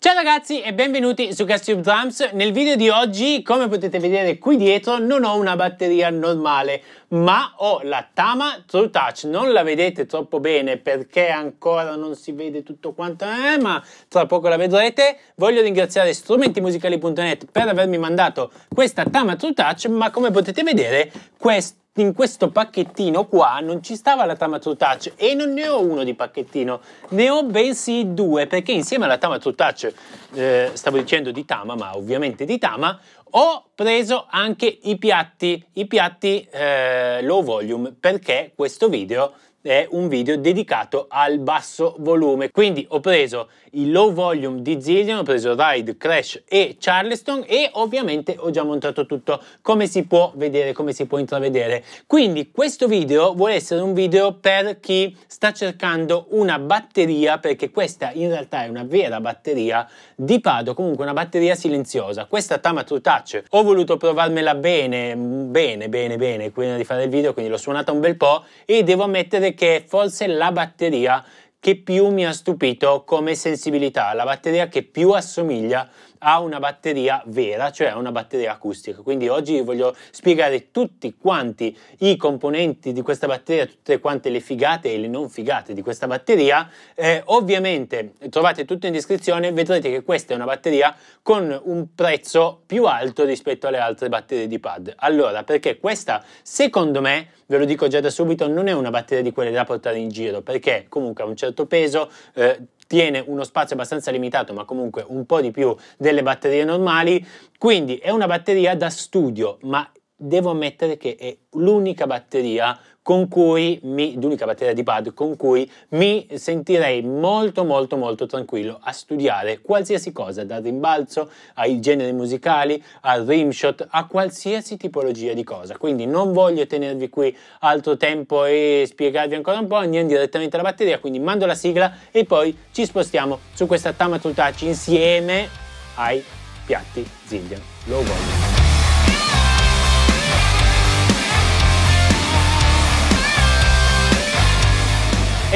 Ciao ragazzi e benvenuti su GasTube Drums. Nel video di oggi, come potete vedere qui dietro, non ho una batteria normale, ma ho la Tama True Touch. Non la vedete troppo bene perché ancora non si vede tutto quanto, eh, ma tra poco la vedrete. Voglio ringraziare strumentimusicali.net per avermi mandato questa Tama True Touch, ma come potete vedere, questa in questo pacchettino qua non ci stava la Tamato Touch e non ne ho uno di pacchettino, ne ho bensì due perché insieme alla Tamato Touch, eh, stavo dicendo di Tama ma ovviamente di Tama, ho preso anche i piatti, i piatti eh, low volume perché questo video è un video dedicato al basso volume. Quindi ho preso il low volume di Zillion, ho preso Ride, Crash e Charleston e ovviamente ho già montato tutto come si può vedere, come si può intravedere. Quindi questo video vuole essere un video per chi sta cercando una batteria, perché questa in realtà è una vera batteria di Pado, comunque una batteria silenziosa. Questa Tama True Touch ho voluto provarmela bene, bene, bene, bene, prima di fare il video, quindi l'ho suonata un bel po' e devo ammettere dire che è forse la batteria che più mi ha stupito come sensibilità, la batteria che più assomiglia ha una batteria vera, cioè una batteria acustica. Quindi oggi vi voglio spiegare tutti quanti i componenti di questa batteria, tutte quante le figate e le non figate di questa batteria. Eh, ovviamente trovate tutto in descrizione, vedrete che questa è una batteria con un prezzo più alto rispetto alle altre batterie di pad. Allora, perché questa secondo me, ve lo dico già da subito, non è una batteria di quelle da portare in giro, perché comunque ha un certo peso, eh, tiene uno spazio abbastanza limitato ma comunque un po' di più delle batterie normali quindi è una batteria da studio ma devo ammettere che è l'unica batteria con cui mi, l'unica batteria di pad con cui mi sentirei molto molto molto tranquillo a studiare qualsiasi cosa, dal rimbalzo ai generi musicali, al rimshot, a qualsiasi tipologia di cosa. Quindi non voglio tenervi qui altro tempo e spiegarvi ancora un po', andiamo direttamente alla batteria, quindi mando la sigla e poi ci spostiamo su questa Tamatul Touch insieme ai piatti Zillion. Lo voglio.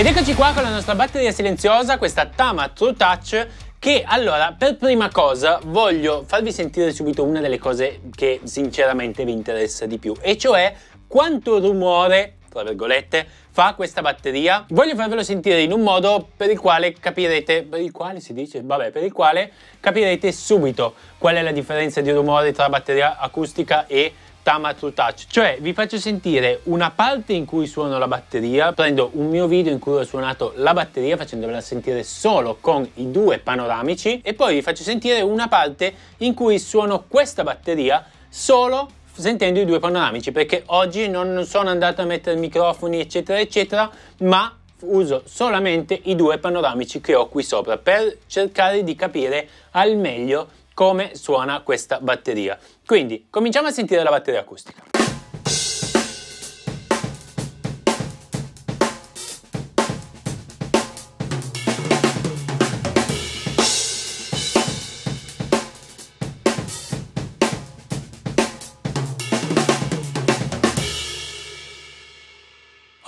Ed eccoci qua con la nostra batteria silenziosa, questa Tama True Touch che allora per prima cosa voglio farvi sentire subito una delle cose che sinceramente vi interessa di più e cioè quanto rumore tra virgolette fa questa batteria voglio farvelo sentire in un modo per il quale capirete per il quale si dice vabbè per il quale capirete subito qual è la differenza di rumore tra batteria acustica e Tama Tamatul Touch, cioè vi faccio sentire una parte in cui suono la batteria, prendo un mio video in cui ho suonato la batteria facendovela sentire solo con i due panoramici e poi vi faccio sentire una parte in cui suono questa batteria solo sentendo i due panoramici perché oggi non sono andato a mettere microfoni eccetera eccetera ma uso solamente i due panoramici che ho qui sopra per cercare di capire al meglio come suona questa batteria. Quindi cominciamo a sentire la batteria acustica.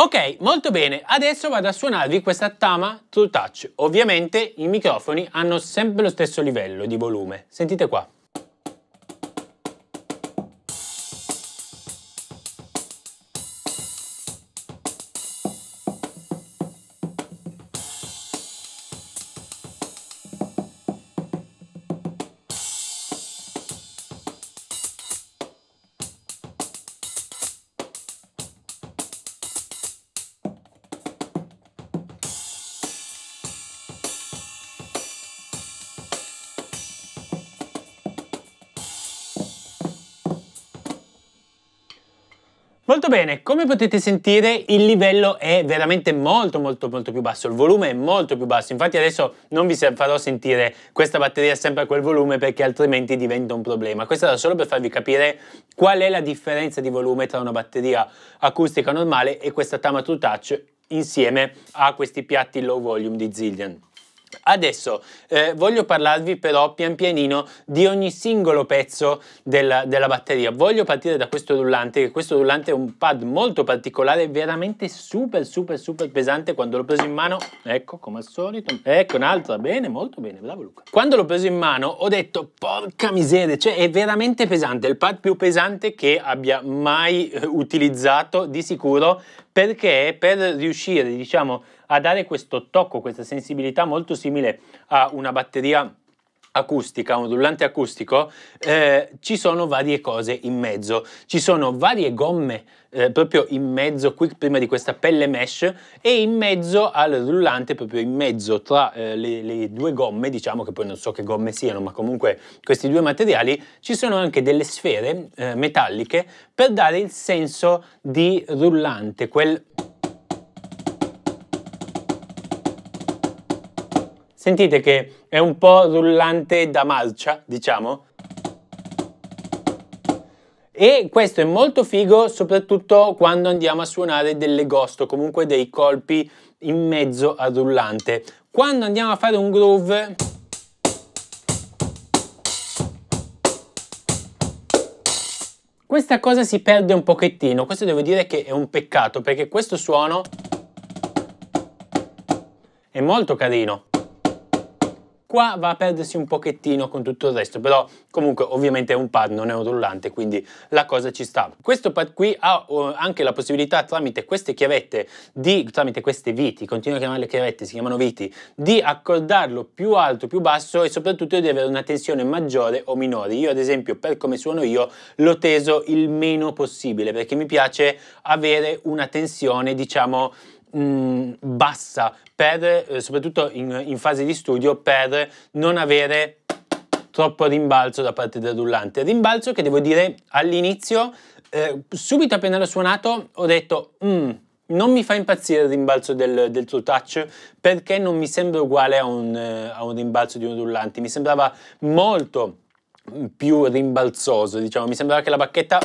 Ok, molto bene, adesso vado a suonarvi questa Tama Tool Touch. Ovviamente i microfoni hanno sempre lo stesso livello di volume. Sentite qua. Molto bene, come potete sentire il livello è veramente molto molto molto più basso, il volume è molto più basso, infatti adesso non vi farò sentire questa batteria sempre a quel volume perché altrimenti diventa un problema. Questo era solo per farvi capire qual è la differenza di volume tra una batteria acustica normale e questa Tama True Touch insieme a questi piatti low volume di Zillion. Adesso eh, voglio parlarvi però pian pianino di ogni singolo pezzo della, della, batteria. Voglio partire da questo rullante, che questo rullante è un pad molto particolare, veramente super super super pesante. Quando l'ho preso in mano, ecco come al solito, ecco un'altra, bene, molto bene, bravo Luca. Quando l'ho preso in mano ho detto porca miseria, cioè è veramente pesante, il pad più pesante che abbia mai eh, utilizzato di sicuro perché per riuscire diciamo, a dare questo tocco, questa sensibilità molto simile a una batteria acustica, un rullante acustico, eh, ci sono varie cose in mezzo. Ci sono varie gomme eh, proprio in mezzo, qui prima di questa pelle mesh, e in mezzo al rullante, proprio in mezzo tra eh, le, le, due gomme, diciamo che poi non so che gomme siano, ma comunque questi due materiali, ci sono anche delle sfere eh, metalliche per dare il senso di rullante, quel Sentite che è un po' rullante da marcia, diciamo. E questo è molto figo soprattutto quando andiamo a suonare delle ghost o comunque dei colpi in mezzo al rullante. Quando andiamo a fare un groove... Questa cosa si perde un pochettino, questo devo dire che è un peccato perché questo suono è molto carino qua va a perdersi un pochettino con tutto il resto, però comunque ovviamente è un pad, non è un rullante, quindi la cosa ci sta. Questo pad qui ha anche la possibilità tramite queste chiavette, di, tramite queste viti, continuo a chiamarle chiavette, si chiamano viti, di accordarlo più alto, più basso e soprattutto di avere una tensione maggiore o minore. Io ad esempio, per come suono io, l'ho teso il meno possibile perché mi piace avere una tensione, diciamo, mh, mm, bassa per, eh, soprattutto in, in fase di studio, per non avere troppo rimbalzo da parte del rullante. Rimbalzo che devo dire all'inizio, eh, subito appena l'ho suonato, ho detto mm, non mi fa impazzire il rimbalzo del, del True Touch perché non mi sembra uguale a un, eh, a un rimbalzo di un rullante. Mi sembrava molto più rimbalzoso, diciamo, mi sembrava che la bacchetta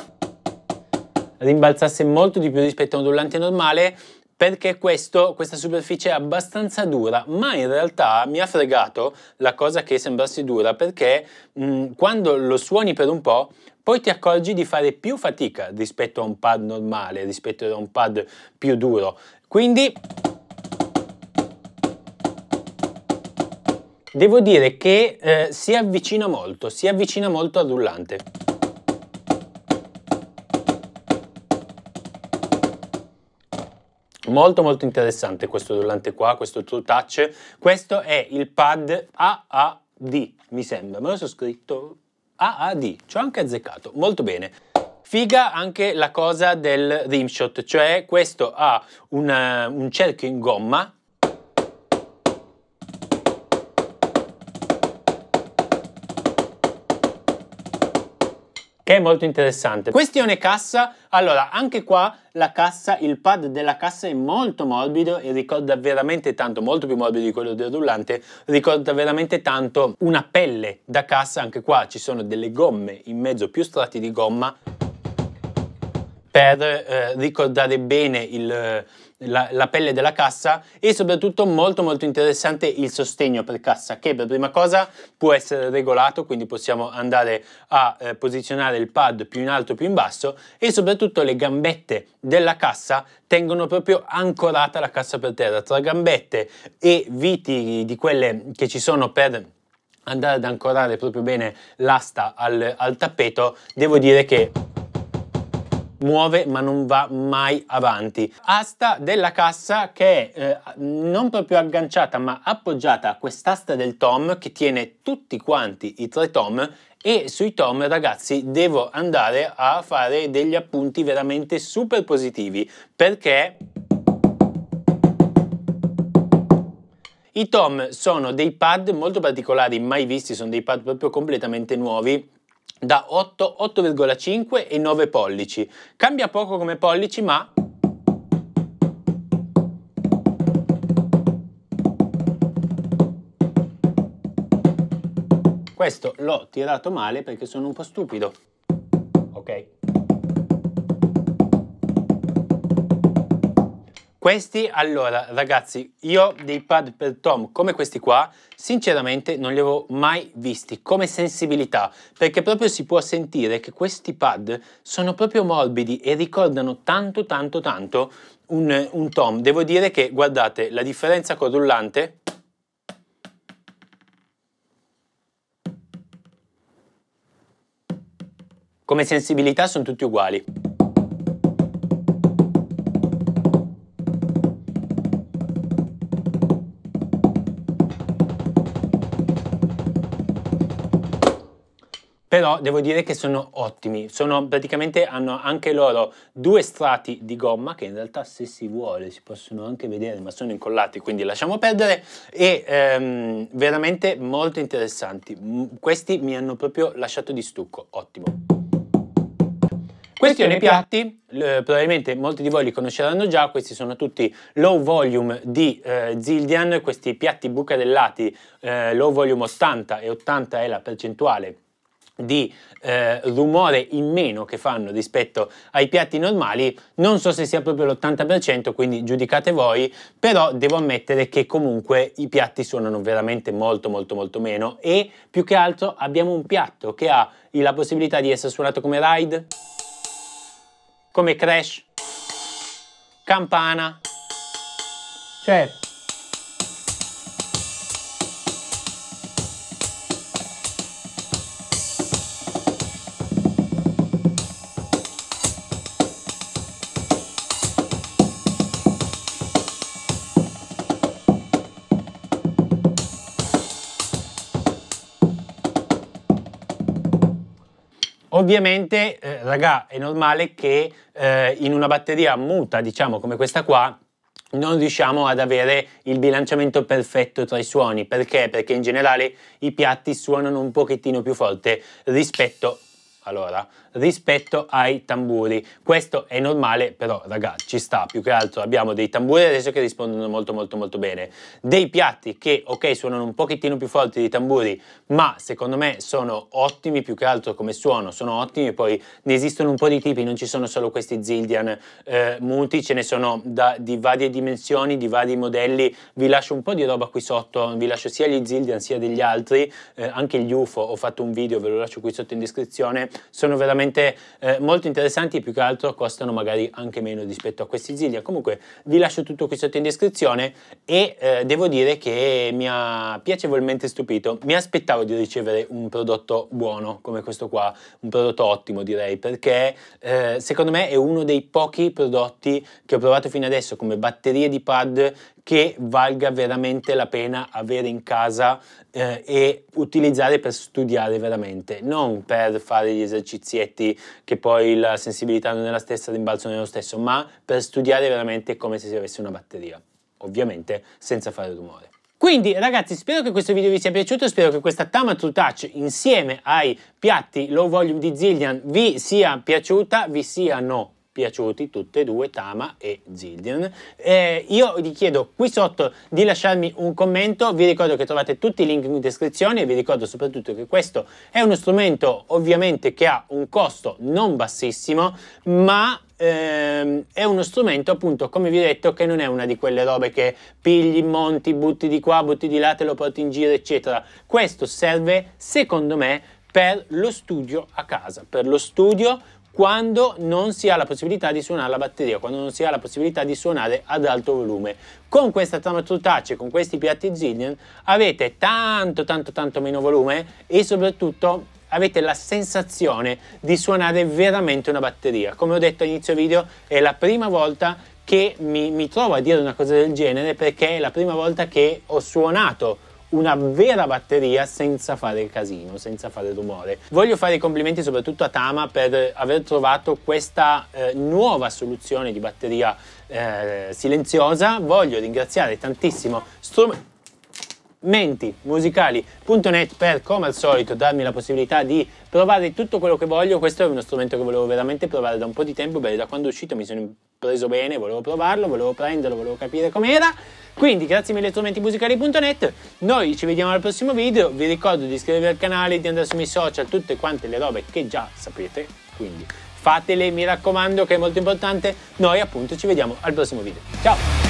rimbalzasse molto di più rispetto a un rullante normale perché questo, questa superficie è abbastanza dura, ma in realtà mi ha fregato la cosa che sembrassi dura perché mh, mm, quando lo suoni per un po' poi ti accorgi di fare più fatica rispetto a un pad normale, rispetto a un pad più duro. Quindi devo dire che eh, si avvicina molto, si avvicina molto al rullante. Molto molto interessante questo volante qua, questo True Touch. Questo è il pad AAD, mi sembra. Me lo so scritto AAD, ci ho anche azzeccato. Molto bene. Figa anche la cosa del rimshot, cioè questo ha una, un cerchio in gomma che è molto interessante. Questione cassa, allora anche qua la cassa, il pad della cassa è molto morbido e ricorda veramente tanto, molto più morbido di quello del rullante, ricorda veramente tanto una pelle da cassa, anche qua ci sono delle gomme in mezzo, più strati di gomma per eh, ricordare bene il, la, la, pelle della cassa e soprattutto molto molto interessante il sostegno per cassa che per prima cosa può essere regolato quindi possiamo andare a eh, posizionare il pad più in alto più in basso e soprattutto le gambette della cassa tengono proprio ancorata la cassa per terra tra gambette e viti di quelle che ci sono per andare ad ancorare proprio bene l'asta al, al tappeto devo dire che muove ma non va mai avanti. Asta della cassa che è eh, non proprio agganciata ma appoggiata a quest'asta del tom che tiene tutti quanti i tre tom e sui tom ragazzi devo andare a fare degli appunti veramente super positivi perché i tom sono dei pad molto particolari mai visti sono dei pad proprio completamente nuovi da 8, 8,5 e 9 pollici. Cambia poco come pollici, ma questo l'ho tirato male perché sono un po' stupido. Ok. Questi, allora ragazzi, io dei pad per Tom come questi qua, sinceramente non li avevo mai visti come sensibilità, perché proprio si può sentire che questi pad sono proprio morbidi e ricordano tanto tanto tanto un, un Tom. Devo dire che, guardate, la differenza col rullante come sensibilità sono tutti uguali. però devo dire che sono ottimi, sono, praticamente hanno anche loro due strati di gomma che in realtà se si vuole si possono anche vedere ma sono incollati quindi lasciamo perdere e ehm, veramente molto interessanti, questi mi hanno proprio lasciato di stucco, ottimo. Questione piatti, eh, probabilmente molti di voi li conosceranno già, questi sono tutti low volume di eh, Zildian, questi piatti bucarellati eh, low volume 80 e 80 è la percentuale di eh, rumore in meno che fanno rispetto ai piatti normali, non so se sia proprio l'80%, quindi giudicate voi, però devo ammettere che comunque i piatti suonano veramente molto molto molto meno e più che altro abbiamo un piatto che ha la possibilità di essere suonato come ride, come crash, campana, cioè Ovviamente, eh, raga, è normale che eh, in una batteria muta, diciamo come questa qua, non riusciamo ad avere il bilanciamento perfetto tra i suoni. Perché? Perché in generale i piatti suonano un pochettino più forte rispetto allora rispetto ai tamburi. Questo è normale, però ragazzi, ci sta, più che altro abbiamo dei tamburi adesso che rispondono molto molto molto bene, dei piatti che ok suonano un pochettino più forti dei tamburi, ma secondo me sono ottimi più che altro come suono, sono ottimi poi ne esistono un po' di tipi, non ci sono solo questi Zildian eh, muti, ce ne sono da, di varie dimensioni, di vari modelli, vi lascio un po' di roba qui sotto, vi lascio sia gli Zildian sia degli altri, eh, anche gli UFO, ho fatto un video, ve lo lascio qui sotto in descrizione, sono veramente eh, molto interessanti più che altro costano magari anche meno rispetto a questi Zilia. Comunque vi lascio tutto qui sotto in descrizione e eh, devo dire che mi ha piacevolmente stupito. Mi aspettavo di ricevere un prodotto buono come questo qua, un prodotto ottimo direi, perché eh, secondo me è uno dei pochi prodotti che ho provato fino adesso come batterie di pad che valga veramente la pena avere in casa eh, e utilizzare per studiare veramente, non per fare gli esercizietti che poi la sensibilità non è la stessa, l'imbalzo non è lo stesso, ma per studiare veramente come se si avesse una batteria, ovviamente senza fare rumore. Quindi ragazzi spero che questo video vi sia piaciuto, spero che questa Tamatru Touch insieme ai piatti low volume di Zillian vi sia piaciuta, vi siano piaciuti tutte e due, Tama e Zildian. Eh, io vi chiedo qui sotto di lasciarmi un commento, vi ricordo che trovate tutti i link in descrizione e vi ricordo soprattutto che questo è uno strumento ovviamente che ha un costo non bassissimo, ma ehm, è uno strumento appunto come vi ho detto che non è una di quelle robe che pigli, monti, butti di qua, butti di là, te lo porti in giro eccetera. Questo serve secondo me per lo studio a casa, per lo studio quando non si ha la possibilità di suonare la batteria, quando non si ha la possibilità di suonare ad alto volume. Con questa Tamatru Touch e con questi piatti Zillion avete tanto tanto tanto meno volume e soprattutto avete la sensazione di suonare veramente una batteria. Come ho detto all'inizio video è la prima volta che mi, mi trovo a dire una cosa del genere perché è la prima volta che ho suonato una vera batteria senza fare casino, senza fare rumore. Voglio fare i complimenti soprattutto a Tama per aver trovato questa eh, nuova soluzione di batteria eh, silenziosa. Voglio ringraziare tantissimo Strum mentimusicali.net per, come al solito, darmi la possibilità di provare tutto quello che voglio. Questo è uno strumento che volevo veramente provare da un po' di tempo, beh, da quando è uscito mi sono preso bene, volevo provarlo, volevo prenderlo, volevo capire com'era. Quindi grazie mille strumentimusicali.net, noi ci vediamo al prossimo video, vi ricordo di iscrivervi al canale, di andare sui miei social, tutte quante le robe che già sapete, quindi fatele, mi raccomando che è molto importante, noi appunto ci vediamo al prossimo video. Ciao!